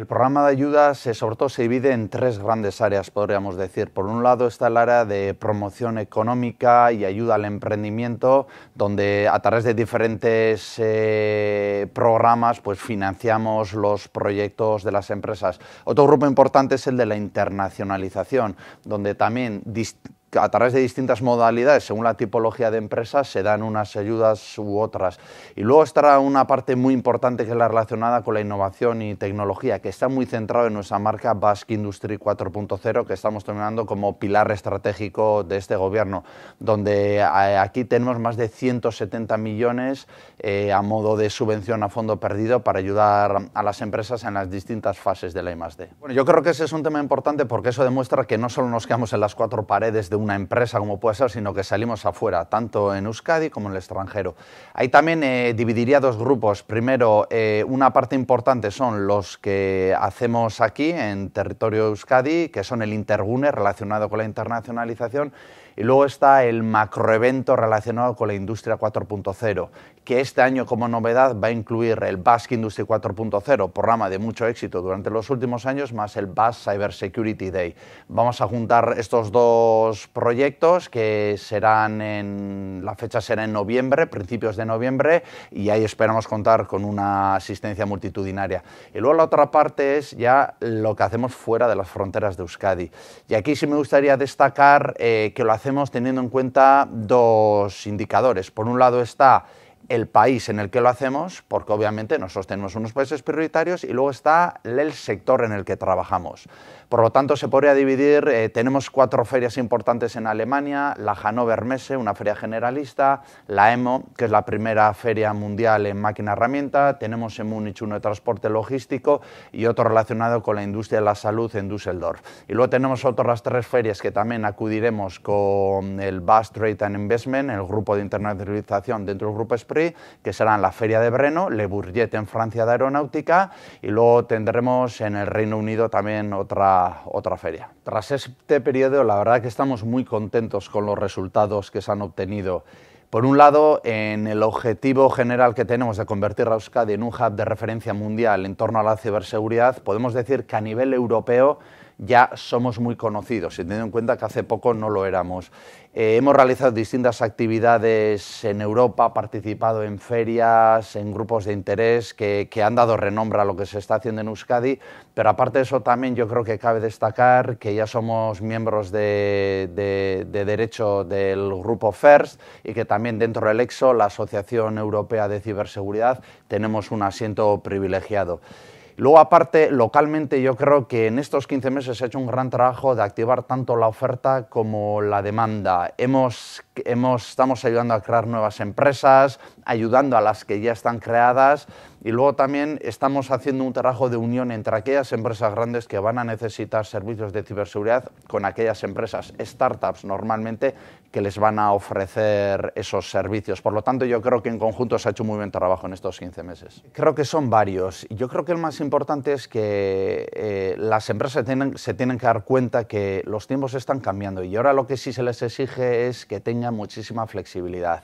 El programa de ayuda sobre todo se divide en tres grandes áreas, podríamos decir. Por un lado está el área de promoción económica y ayuda al emprendimiento, donde a través de diferentes eh, programas pues, financiamos los proyectos de las empresas. Otro grupo importante es el de la internacionalización, donde también a través de distintas modalidades, según la tipología de empresas, se dan unas ayudas u otras. Y luego estará una parte muy importante que es la relacionada con la innovación y tecnología, que está muy centrado en nuestra marca Basque Industry 4.0, que estamos terminando como pilar estratégico de este gobierno, donde eh, aquí tenemos más de 170 millones eh, a modo de subvención a fondo perdido para ayudar a las empresas en las distintas fases de la I+.D. Bueno, yo creo que ese es un tema importante porque eso demuestra que no solo nos quedamos en las cuatro paredes de una empresa como puede ser, sino que salimos afuera, tanto en Euskadi como en el extranjero. Ahí también eh, dividiría dos grupos. Primero, eh, una parte importante son los que hacemos aquí en territorio Euskadi, que son el Intergune relacionado con la internacionalización, y luego está el macroevento relacionado con la industria 4.0, que este año como novedad va a incluir el Basque Industry 4.0, programa de mucho éxito durante los últimos años, más el Basque Cyber Security Day. Vamos a juntar estos dos proyectos que serán en, la fecha será en noviembre, principios de noviembre, y ahí esperamos contar con una asistencia multitudinaria. Y luego la otra parte es ya lo que hacemos fuera de las fronteras de Euskadi. Y aquí sí me gustaría destacar eh, que lo hacemos teniendo en cuenta dos indicadores. Por un lado está el país en el que lo hacemos, porque obviamente nosotros tenemos unos países prioritarios y luego está el sector en el que trabajamos. Por lo tanto, se podría dividir, eh, tenemos cuatro ferias importantes en Alemania, la Hannover Messe, una feria generalista, la EMO, que es la primera feria mundial en máquina herramienta, tenemos en Múnich uno de transporte logístico y otro relacionado con la industria de la salud en Düsseldorf. Y luego tenemos otras tres ferias que también acudiremos con el Bus Trade and Investment, el grupo de internacionalización dentro del grupo que serán la Feria de Breno, Le Bourget en Francia de Aeronáutica y luego tendremos en el Reino Unido también otra, otra feria. Tras este periodo, la verdad que estamos muy contentos con los resultados que se han obtenido. Por un lado, en el objetivo general que tenemos de convertir a Euskadi en un hub de referencia mundial en torno a la ciberseguridad, podemos decir que a nivel europeo ya somos muy conocidos, teniendo en cuenta que hace poco no lo éramos. Eh, hemos realizado distintas actividades en Europa, participado en ferias, en grupos de interés que, han dado renombre a lo que se está haciendo en Euskadi, pero aparte de eso también yo creo que cabe destacar que ya somos miembros de, de derecho del grupo FIRST y que también dentro del EXO, la Asociación Europea de Ciberseguridad, tenemos un asiento privilegiado. Luego, aparte, localmente yo creo que en estos 15 meses se ha hecho un gran trabajo de activar tanto la oferta como la demanda. Hemos estamos ayudando a crear nuevas empresas, ayudando a las que ya están creadas y luego también estamos haciendo un trabajo de unión entre aquellas empresas grandes que van a necesitar servicios de ciberseguridad con aquellas empresas, startups normalmente, que les van a ofrecer esos servicios. Por lo tanto, yo creo que en conjunto se ha hecho muy buen trabajo en estos 15 meses. Creo que son varios. Yo creo que el más importante es que... Eh, las empresas tienen, se tienen que dar cuenta que los tiempos están cambiando y ahora lo que sí se les exige es que tengan muchísima flexibilidad.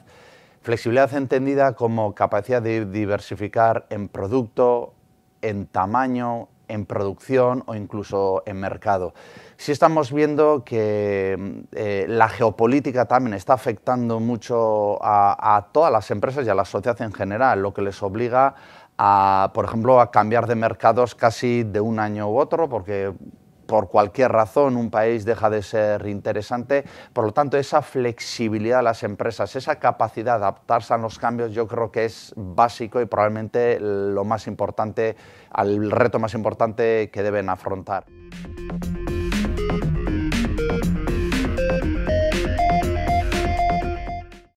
Flexibilidad entendida como capacidad de diversificar en producto, en tamaño, en producción o incluso en mercado. Si estamos viendo que mm, eh, la geopolítica también está afectando mucho a, todas las empresas y a la sociedad en general, lo que les obliga a, por ejemplo, a cambiar de mercados casi de un año u otro, porque por cualquier razón un país deja de ser interesante. Por lo tanto, esa flexibilidad de las empresas, esa capacidad de adaptarse a los cambios, yo creo que es básico y probablemente lo más importante, al reto más importante que deben afrontar.